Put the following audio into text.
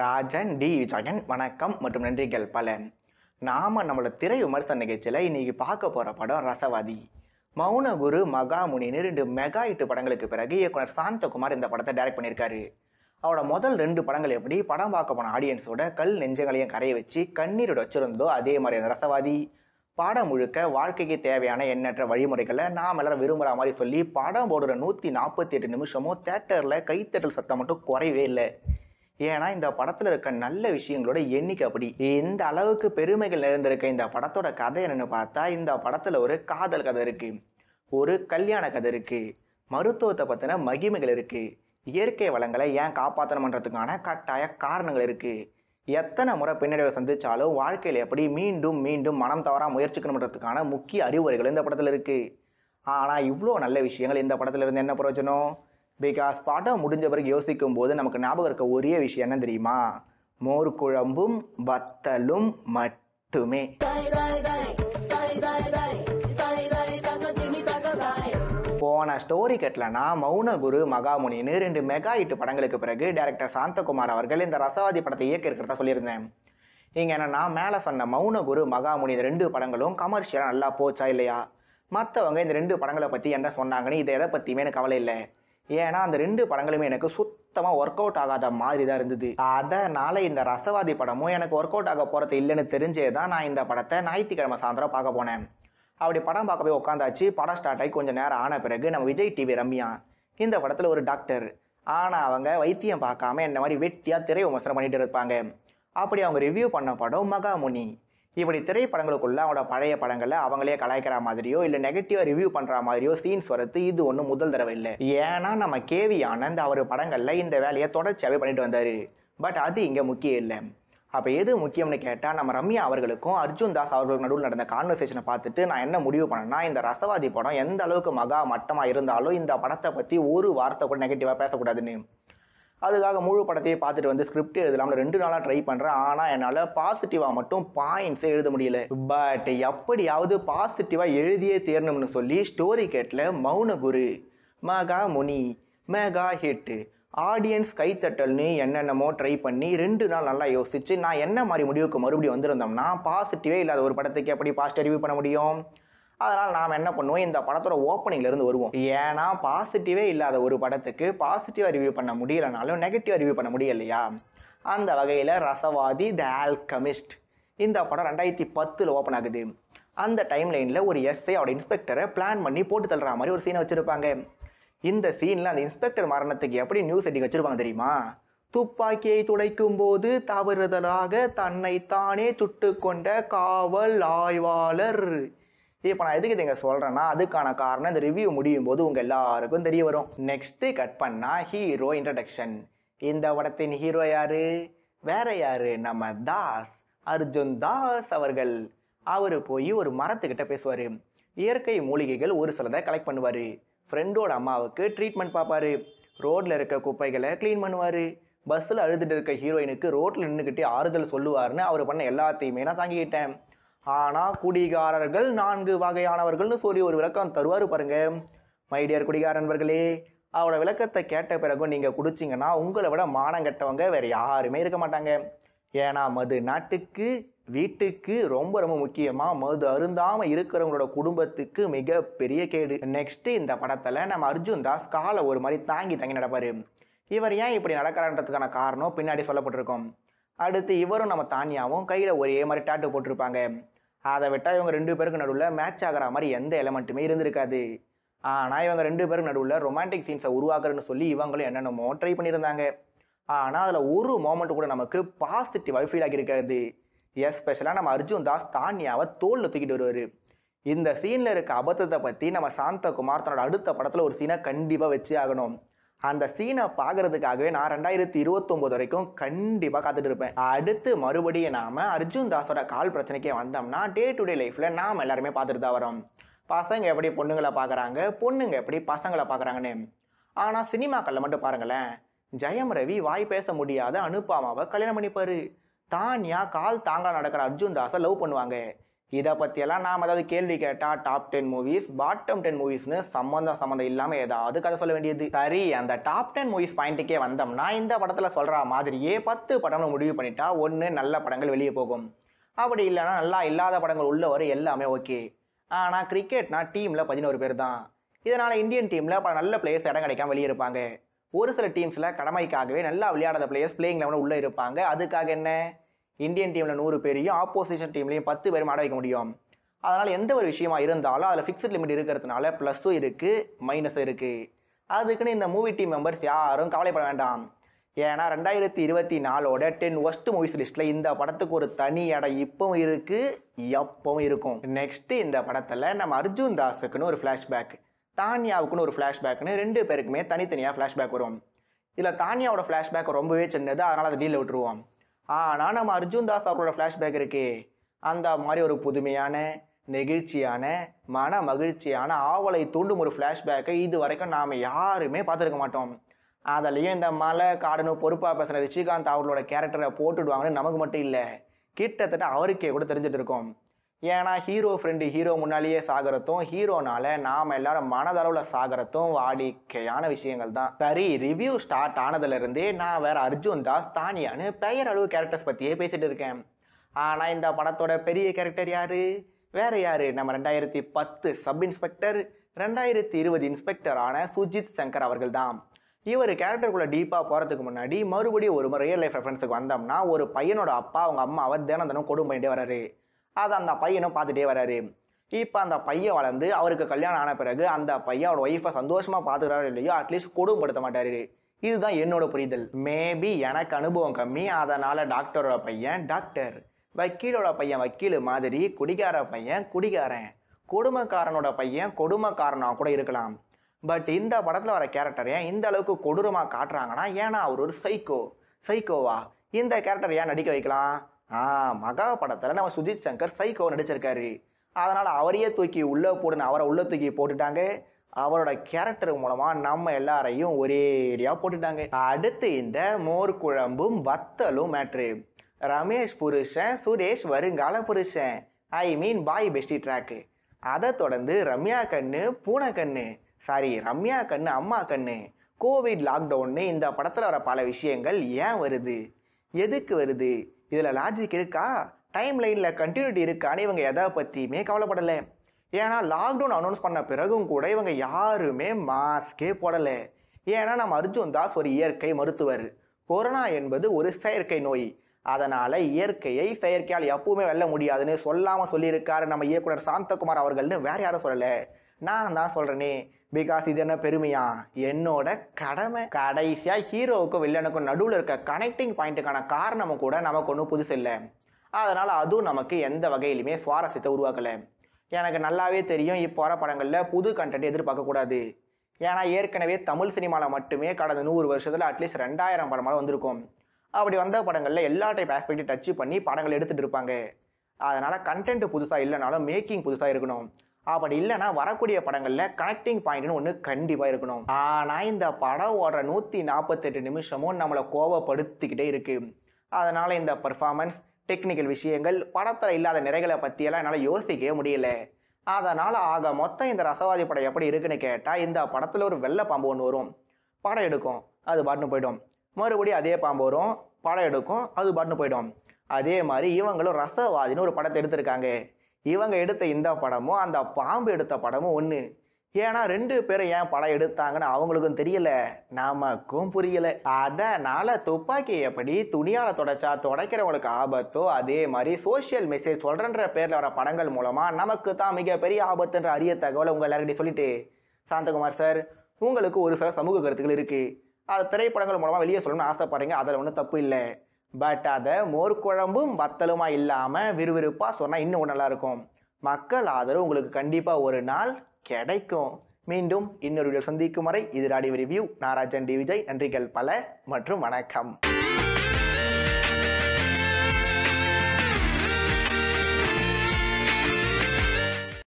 Rajan D Vijayan வணக்கம் மற்றும் நன்றிகள் பல நாம நம்மளோட திரை விமர்சன நிகழ்ச்சியில் இன்னைக்கு பார்க்க போகிற படம் ரசவாதி மௌனகுரு மகாமுனின்னு ரெண்டு மெகா ஹிட் படங்களுக்கு பிறகு இயக்குனர் சாந்தகுமார் இந்த படத்தை டைரக்ட் பண்ணியிருக்காரு அவரோட முதல் ரெண்டு படங்கள் எப்படி படம் பார்க்க போன ஆடியன்ஸோட கல் நெஞ்சங்களையும் கரைய வச்சு கண்ணீரோட வச்சிருந்ததோ அதே மாதிரி அந்த ரசவாதி பாடம் முழுக்க வாழ்க்கைக்கு தேவையான எண்ணற்ற வழிமுறைகளை நாம் எல்லாரும் விரும்புகிற மாதிரி சொல்லி படம் போடுற நூற்றி நாற்பத்தி எட்டு நிமிஷமும் தேட்டரில் கைத்தட்டல் சத்தம் மட்டும் குறையவே இல்லை ஏன்னா இந்த படத்தில் இருக்க நல்ல விஷயங்களோட எண்ணிக்கை அப்படி இந்த அளவுக்கு பெருமைகள் நிறைந்திருக்க இந்த படத்தோட கதை என்னன்னு பார்த்தா இந்த படத்தில் ஒரு காதல் கதை இருக்குது ஒரு கல்யாண கதை இருக்குது மருத்துவத்தை பற்றின மகிமைகள் இருக்குது இயற்கை வளங்களை ஏன் காப்பாற்றணுன்றதுக்கான கட்டாய காரணங்கள் இருக்குது எத்தனை முறை பின்னடைவை சந்தித்தாலும் வாழ்க்கையில் எப்படி மீண்டும் மீண்டும் மனம் தவறா முயற்சிக்கணுன்றதுக்கான முக்கிய அறிவுரைகள் இந்த படத்தில் இருக்குது ஆனால் இவ்வளோ நல்ல விஷயங்கள் இந்த படத்தில் இருந்து என்ன பிரயோஜனம் பிகாஸ் பாடம் முடிஞ்ச பிறகு யோசிக்கும் போது நமக்கு ஞாபகம் இருக்க ஒரே விஷயம் என்ன தெரியுமா மோர் குழம்பும் வத்தலும் மட்டுமே போன ஸ்டோரி கட்டலனா மௌனகுரு மகாமுனின்னு ரெண்டு மெகா ஹிட் படங்களுக்கு பிறகு டேரக்டர் சாந்தகுமார் அவர்கள் இந்த ரசவாதி படத்தை இயக்க இருக்கிறதா சொல்லியிருந்தேன் இங்கே என்னென்னா மேலே சொன்ன மௌனகுரு மகாமுனி இந்த ரெண்டு படங்களும் கமர்ஷியலாக நல்லா போச்சா இல்லையா மற்றவங்க இந்த ரெண்டு படங்களை பற்றி என்ன சொன்னாங்கன்னு இதை எதை பற்றியுமே எனக்கு கவலை இல்லை ஏன்னா அந்த ரெண்டு படங்களுமே எனக்கு சுத்தமாக ஒர்க் அவுட் ஆகாத மாதிரி தான் இருந்தது அதனால் இந்த ரசவாதி படமும் எனக்கு ஒர்க் அவுட் ஆக போகிறது இல்லைன்னு தெரிஞ்சே தான் நான் இந்த படத்தை ஞாயிற்றுக்கிழமை சாயந்தரம் பார்க்க போனேன் அப்படி படம் பார்க்க போய் உட்காந்தாச்சு படம் ஸ்டார்ட் ஆகி கொஞ்சம் நேரம் ஆன பிறகு நம்ம விஜய் டிவி ரம்யா இந்த படத்தில் ஒரு டாக்டர் ஆனால் அவங்க வைத்தியம் பார்க்காம என்ன மாதிரி வெட்டியாக திரை விமர்சனம் பண்ணிகிட்டு இருப்பாங்க அப்படி அவங்க ரிவ்யூ பண்ண படம் மகாமுனி இப்படி திரைப்படங்களுக்குள்ள அவங்களோட பழைய படங்களை அவங்களே கலாய்க்கிற மாதிரியோ இல்லை நெகட்டிவாக ரிவ்யூ பண்ணுற மாதிரியோ சீன்ஸ் வரது இது ஒன்றும் முதல் தடவை இல்லை ஏன்னா நம்ம கேவி ஆனந்த் அவர் படங்களில் இந்த வேலையை தொடர்ச்சியாகவே பண்ணிட்டு வந்தார் பட் அது இங்கே முக்கியம் இல்லை அப்போ எது முக்கியம்னு கேட்டால் நம்ம ரம்யா அவர்களுக்கும் அர்ஜுன் தாஸ் அவர்களுக்கு நடுவில் நடந்த கான்வர்சேஷனை பார்த்துட்டு நான் என்ன முடிவு பண்ணேன்னா இந்த ரசவாதி படம் எந்த அளவுக்கு மகா மட்டமாக இருந்தாலும் இந்த படத்தை பற்றி ஒரு வார்த்தை கூட நெகட்டிவாக பேசக்கூடாதுன்னு அதுக்காக முழு படத்தையே பார்த்துட்டு வந்து ஸ்கிரிப்ட் எழுதலாம்னு ரெண்டு நாளாக ட்ரை பண்ணுறேன் ஆனால் என்னால் பாசிட்டிவாக மட்டும் பாயிண்ட்ஸே எழுத முடியல பட் எப்படியாவது பாசிட்டிவாக எழுதியே தேரணும்னு சொல்லி ஸ்டோரி கேட்டில் Mounaguru mega Muni mega hit audience கைத்தட்டல்னு என்னென்னமோ ட்ரை பண்ணி ரெண்டு நாள் நல்லா யோசித்து நான் என்ன மாதிரி முடிவுக்கு மறுபடியும் வந்திருந்தோம்னா பாசிட்டிவே இல்லாத ஒரு படத்துக்கு எப்படி பாசிட்டிவ் ரிவ்யூ பண்ண முடியும் அதனால் நாம் என்ன பண்ணுவோம் இந்த படத்தோட ஓப்பனிங்லேருந்து வருவோம் ஏன்னா பாசிட்டிவே இல்லாத ஒரு படத்துக்கு பாசிட்டிவாக ரிவ்யூ பண்ண முடியலனாலும் நெகட்டிவாக அறிவியூ பண்ண முடியலையா அந்த வகையில் ரசவாதி த ஆல்கமிஸ்ட் இந்த படம் ரெண்டாயிரத்தி பத்தில் ஓப்பன் ஆகுது அந்த டைம் லைனில் ஒரு எஸ்ஐ அவட இன்ஸ்பெக்டரை பிளான் பண்ணி போட்டு தள்ளுற மாதிரி ஒரு சீனை வச்சுருப்பாங்க இந்த சீனில் அந்த இன்ஸ்பெக்டர் மரணத்துக்கு எப்படி நியூஸ் எட்டிங் வச்சுருப்பாங்க தெரியுமா துப்பாக்கியை துடைக்கும் போது தவறுதலாக தன்னைத்தானே சுட்டு கொண்ட காவல் ஆய்வாளர் இப்போ நான் எதுக்கு இதுங்க சொல்கிறேன்னா அதுக்கான காரணம் இந்த ரிவ்யூ முடியும் போது உங்கள் எல்லாருக்கும் தெரிய வரும் நெக்ஸ்ட்டு கட் பண்ணால் ஹீரோ இன்ட்ரடக்ஷன் இந்த படத்தின் ஹீரோ யார் வேற யார் நம்ம தாஸ் அர்ஜுன் தாஸ் அவர்கள் அவர் போய் ஒரு மரத்துக்கிட்ட பேசுவார் இயற்கை மூலிகைகள் ஒரு சிலதை கலெக்ட் பண்ணுவார் ஃப்ரெண்டோட அம்மாவுக்கு ட்ரீட்மெண்ட் பார்ப்பார் ரோட்டில் இருக்க குப்பைகளை க்ளீன் பண்ணுவார் பஸ்ஸில் அழுதுட்டு இருக்க ஹீரோயினுக்கு ரோட்டில் நின்றுக்கிட்டே ஆறுதல் சொல்லுவார்னு அவர் பண்ண எல்லாத்தையுமே நான் தாங்கிக்கிட்டேன் ஆனால் குடிகாரர்கள் நான்கு வகையானவர்கள்னு சொல்லி ஒரு விளக்கம் தருவார் பாருங்க மைடியர் குடிகார நண்பர்களே அவரோட விளக்கத்தை கேட்ட பிறகும் நீங்கள் குடிச்சிங்கன்னா உங்களை விட மானம் கெட்டவங்க வேறு யாருமே இருக்க மாட்டாங்க ஏன்னா மது நாட்டுக்கு வீட்டுக்கு ரொம்ப ரொம்ப முக்கியமாக மது அருந்தாமல் இருக்கிறவங்களோட குடும்பத்துக்கு மிக பெரிய கேடு நெக்ஸ்ட்டு இந்த படத்தில் நம்ம அர்ஜுன் தாஸ் காலை ஒரு மாதிரி தாங்கி தாங்கி நடப்பார் இவர் ஏன் இப்படி நடக்கிறான்றதுக்கான காரணம் பின்னாடி சொல்லப்பட்டிருக்கோம் அடுத்து இவரும் நம்ம தானியாவும் கையில் ஒரே மாதிரி டாட்டு போட்டிருப்பாங்க அதை விட்டால் இவங்க ரெண்டு பேருக்கு நடுவில் மேட்ச் ஆகிற மாதிரி எந்த எலமெண்ட்டுமே இருந்திருக்காது ஆனால் இவங்க ரெண்டு பேருக்கு நடுவில் ரொமான்டிக் சீன்ஸை உருவாக்குறேன்னு சொல்லி இவங்களும் என்னென்னமோ ட்ரை பண்ணியிருந்தாங்க ஆனால் அதில் ஒரு மோமெண்ட் கூட நமக்கு பாசிட்டிவாக ஃபீல் ஆகியிருக்காது எஸ்பெஷலாக நம்ம அர்ஜுன் தாஸ் தானியாவை தோலில் தூக்கிட்டு வருவார் இந்த சீனில் இருக்க அபத்தத்தை பற்றி நம்ம சாந்தகுமார் தன்னோட அடுத்த படத்தில் ஒரு சீனை கண்டிப்பாக வச்சு ஆகணும் அந்த சீனை பார்க்கறதுக்காகவே நான் ரெண்டாயிரத்தி இருபத்தொம்போது வரைக்கும் கண்டிப்பாக காத்துட்டு இருப்பேன் அடுத்து மறுபடியும் நாம் அர்ஜுன் தாஸோட கால் பிரச்சனைக்கே வந்தோம்னா டே டு டே லைஃப்பில் நாம் எல்லாருமே பார்த்துட்டு தான் வரோம் பசங்க எப்படி பொண்ணுங்களை பார்க்குறாங்க பொண்ணுங்க எப்படி பசங்களை பார்க்குறாங்கன்னு ஆனால் சினிமாக்களில் மட்டும் பாருங்களேன் ஜெயம் ரவி வாய் பேச முடியாத அனுப்பாமாவை கல்யாணம் பண்ணிப்பாரு தானியா கால் தாங்கா நடக்கிற அர்ஜுன் தாஸை லவ் பண்ணுவாங்க இதை பற்றியெல்லாம் நாம் அதாவது கேள்வி கேட்டால் top ten movies bottom ten மூவிஸ்னு சம்மந்தம் சம்மந்தம் இல்லாமல் ஏதாவது கதை சொல்ல வேண்டியது சரி அந்த டாப் டென் மூவிஸ் பாயிண்ட்டுக்கே வந்தோம்னா இந்த படத்தில் சொல்கிற மாதிரியே பத்து படம்னு முடிவு பண்ணிட்டா ஒன்று நல்ல படங்கள் வெளியே போகும் அப்படி இல்லைனா நல்லா இல்லாத படங்கள் உள்ள வர எல்லாமே ஓகே ஆனால் கிரிக்கெட்னா டீமில் பதினோரு பேர் தான் இதனால் இந்தியன் டீமில் பல நல்ல பிளேயர்ஸ் இடம் கிடைக்காம வெளியே இருப்பாங்க ஒரு சில டீம்ஸில் கடமைக்காகவே நல்லா விளையாடாத பிளேயர்ஸ் பிளேயிங் லெவனில் உள்ளே இருப்பாங்க அதுக்காக என்ன இந்தியன் டீமில் நூறு பேரையும் ஆப்போசிஷன் டீம்லேயும் பத்து பேரும் ஆட வைக்க முடியும் அதனால் எந்த ஒரு விஷயமா இருந்தாலும் அதில் ஃபிக்ஸ்ட் லிமிட் இருக்கிறதுனால ப்ளஸ்ஸும் இருக்குது மைனஸும் இருக்குது அதுக்குன்னு இந்த மூவி டீம் மெம்பர்ஸ் யாரும் கவலைப்பட வேண்டாம் ஏன்னா ரெண்டாயிரத்தி இருபத்தி நாலோட டென் ஒஸ்ட் மூவிஸ் லிஸ்ட்டில் இந்த படத்துக்கு ஒரு தனி இடம் இப்பவும் இருக்குது எப்பவும் இருக்கும் நெக்ஸ்ட்டு இந்த படத்தில் நம்ம அர்ஜுன் தாஸுக்குன்னு ஒரு ஃப்ளாஷ்பேக் தானியாவுக்குன்னு ஒரு ஃப்ளாஷ்பேக்னு ரெண்டு பேருக்குமே தனித்தனியாக ஃப்ளாஷ்பேக் வரும் இதில் தானியாவோட ஃப்ளாஷ்பேக் ரொம்பவே சின்னது அதனால் அதை டீலில் விட்டுருவோம் ஆனால் நம்ம அர்ஜுன் தாஸ் அவரோட ஃப்ளாஷ்பேக் இருக்கு அந்த மாதிரி ஒரு புதுமையான நெகிழ்ச்சியான மன மகிழ்ச்சியான ஆவலை தூண்டும் ஒரு ஃப்ளாஷ்பேக்கை இது வரைக்கும் நாம் யாருமே பார்த்துருக்க மாட்டோம் அதுலேயும் இந்த மலை காடனும் பொறுப்பாக பேசுகிற ரிஷிகாந்த் அவர்களோட கேரக்டரை போட்டுடுவாங்கன்னு நமக்கு மட்டும் இல்லை கிட்டத்தட்ட அவருக்கே கூட தெரிஞ்சுட்டு இருக்கோம் ஏன்னா ஹீரோ ஃப்ரெண்டு ஹீரோ முன்னாலேயே சாகிறதும் ஹீரோனால நாம் எல்லாரும் மனதளவில் சாகிறதும் வாடிக்கையான விஷயங்கள் தான் சரி ரிவ்யூ ஸ்டார்ட் ஆனதுலேருந்தே நான் வேற அர்ஜுன் தாஸ் தானியான்னு பெயர் அளவு கேரக்டர்ஸ் பற்றியே பேசிகிட்டு இருக்கேன் ஆனால் இந்த படத்தோட பெரிய கேரக்டர் யார் வேற யார் நம்ம ரெண்டாயிரத்தி பத்து சப் இன்ஸ்பெக்டர் ரெண்டாயிரத்தி இருபது இன்ஸ்பெக்டரான சுஜித் சங்கர் அவர்கள் தான் இவர் கேரக்டருக்குள்ளே டீப்பாக போகிறதுக்கு முன்னாடி மறுபடியும் ஒரு ரியல் லைஃப் ரெஃபரன்ஸுக்கு வந்தோம்னா ஒரு பையனோட அப்பா அவங்க அம்மாவை தினம் தினம் கொடும் பண்ணிட்டே அதை அந்த பையனும் பார்த்துட்டே வராரு இப்போ அந்த பையன் வளர்ந்து அவருக்கு கல்யாணம் ஆன பிறகு அந்த பையன் அவரோட ஒய்ஃபை சந்தோஷமாக பார்த்துக்கிறாரு இல்லையோ அட்லீஸ்ட் கொடுமைப்படுத்த மாட்டாரு இதுதான் என்னோட புரிதல் மேபி எனக்கு அனுபவம் கம்மி அதனால் டாக்டரோட பையன் டாக்டர் வக்கீலோட பையன் வக்கீல் மாதிரி குடிகார பையன் குடிகாரன் கொடுமைக்காரனோட பையன் கொடுமைக்காரனாக கூட இருக்கலாம் பட் இந்த படத்தில் வர கேரக்டர் ஏன் இந்த அளவுக்கு கொடூரமாக காட்டுறாங்கன்னா ஏன்னா அவர் ஒரு சைக்கோ சைக்கோவா இந்த கேரக்டர் ஏன் நடிக்க வைக்கலாம் ஆ மகா படத்தில் நம்ம சுஜித் சங்கர் ஃபைகோ நடிச்சிருக்காரு அதனால் அவரையே தூக்கி உள்ளே போடணும் அவரை உள்ளே தூக்கி போட்டுட்டாங்க அவரோட கேரக்டர் மூலமாக நம்ம எல்லாரையும் ஒரேடியாக போட்டுட்டாங்க அடுத்து இந்த மோர் குழம்பும் வத்தலும் மேட்ரு ரமேஷ் புருஷன் சுரேஷ் வருங்கால புருஷன் ஐ மீன் பாய் பெஸ்டி ட்ராக்கு அதை தொடர்ந்து ரம்யா கண்ணு பூனை கண்ணு சாரி ரம்யா கண்ணு அம்மா கண்ணு கோவிட் லாக்டவுன்னு இந்த படத்தில் வர பல விஷயங்கள் ஏன் வருது எதுக்கு வருது இதில் லாஜிக் இருக்கா டைம் லைனில் கண்டினியூட்டி இருக்கான்னு இவங்க எதை பற்றியுமே கவலைப்படலை ஏன்னா லாக்டவுன் அனௌன்ஸ் பண்ண பிறகும் கூட இவங்க யாருமே மாஸ்கே போடலை ஏன்னா நம்ம அர்ஜுன் தாஸ் ஒரு இயற்கை மருத்துவர் கொரோனா என்பது ஒரு செயற்கை நோய் அதனால் இயற்கையை செயற்கையால் எப்பவுமே வெல்ல முடியாதுன்னு சொல்லாமல் சொல்லியிருக்காரு நம்ம இயக்குனர் சாந்தகுமார் அவர்கள்னு வேற யாரும் சொல்லலை நான் தான் சொல்கிறேனே பிகாஸ் இது என்ன பெருமையா என்னோட கடமை கடைசியாக ஹீரோவுக்கும் வில்லனுக்கும் நடுவில் இருக்க கனெக்டிங் பாயிண்ட்டுக்கான காரணமும் கூட நமக்கு ஒன்றும் புதுசு இல்லை அதனால் அதுவும் நமக்கு எந்த வகையிலுமே சுவாரஸ்யத்தை உருவாக்கலை எனக்கு நல்லாவே தெரியும் இப்போ வர படங்களில் புது கண்டென்ட் எதிர்பார்க்கக்கூடாது ஏன்னா ஏற்கனவே தமிழ் சினிமாவில் மட்டுமே கடந்த நூறு வருஷத்தில் அட்லீஸ்ட் ரெண்டாயிரம் படமாக வந்திருக்கும் அப்படி வந்த படங்களில் எல்லா டைப் ஆஸ்பெக்டையும் டச் பண்ணி படங்கள் எடுத்துகிட்டு இருப்பாங்க அதனால் கண்டென்ட் புதுசாக இல்லைனாலும் மேக்கிங் புதுசாக இருக்கணும் அப்படி இல்லைனா வரக்கூடிய படங்களில் கனெக்டிங் பாயிண்ட்னு ஒன்று கண்டிப்பாக இருக்கணும் ஆனால் இந்த படம் ஓடுற நூற்றி நாற்பத்தெட்டு நிமிஷமும் நம்மளை கோவப்படுத்திக்கிட்டே இருக்குது அதனால் இந்த பர்ஃபார்மன்ஸ் டெக்னிக்கல் விஷயங்கள் படத்தில் இல்லாத நிறைகளை பற்றியெல்லாம் என்னால் யோசிக்கவே முடியல அதனால் ஆக மொத்தம் இந்த ரசவாதி படம் எப்படி இருக்குன்னு கேட்டால் இந்த படத்தில் ஒரு வெள்ளை பாம்பு ஒன்று வரும் படம் எடுக்கும் அது பாட்டுன்னு போயிடும் மறுபடியும் அதே பாம்பு வரும் படம் எடுக்கும் அது பாட்டுன்னு போயிடும் அதே மாதிரி இவங்களும் ரசவாதின்னு ஒரு படத்தை எடுத்திருக்காங்க இவங்க எடுத்த இந்த படமும் அந்த பாம்பு எடுத்த படமும் ஒன்று ஏன்னா ரெண்டு பேரும் ஏன் படம் எடுத்தாங்கன்னு அவங்களுக்கும் தெரியல நமக்கும் புரியல அதனால துப்பாக்கி எப்படி துணியால தொடச்சா தொடக்கிறவங்களுக்கு ஆபத்தோ அதே மாதிரி சோசியல் மெசேஜ் சொல்றன்ற பேர்ல வர படங்கள் மூலமா நமக்கு தான் மிகப்பெரிய ஆபத்துன்ற அரிய தகவலை உங்க எல்லாருக்கிட்டையும் சொல்லிட்டு சாந்தகுமார் சார் உங்களுக்கு ஒரு சில சமூக கருத்துக்கள் இருக்கு அது திரைப்படங்கள் மூலமா வெளியே சொல்லணும்னு ஆசைப்படுறீங்க அதில் ஒன்றும் தப்பு இல்லை பட் அதை மோர் குழம்பும் வத்தலுமா இல்லாமல் விறுவிறுப்பாக சொன்னால் இன்னும் நல்லாயிருக்கும் மக்கள் ஆதரவு உங்களுக்கு கண்டிப்பாக ஒரு நாள் கிடைக்கும் மீண்டும் இன்னொரு வீடியோ சந்திக்கும் வரை இது ராடிவ் ரிவ்யூ நாராஜன் டி விஜய் நன்றிகள் பல மற்றும் வணக்கம்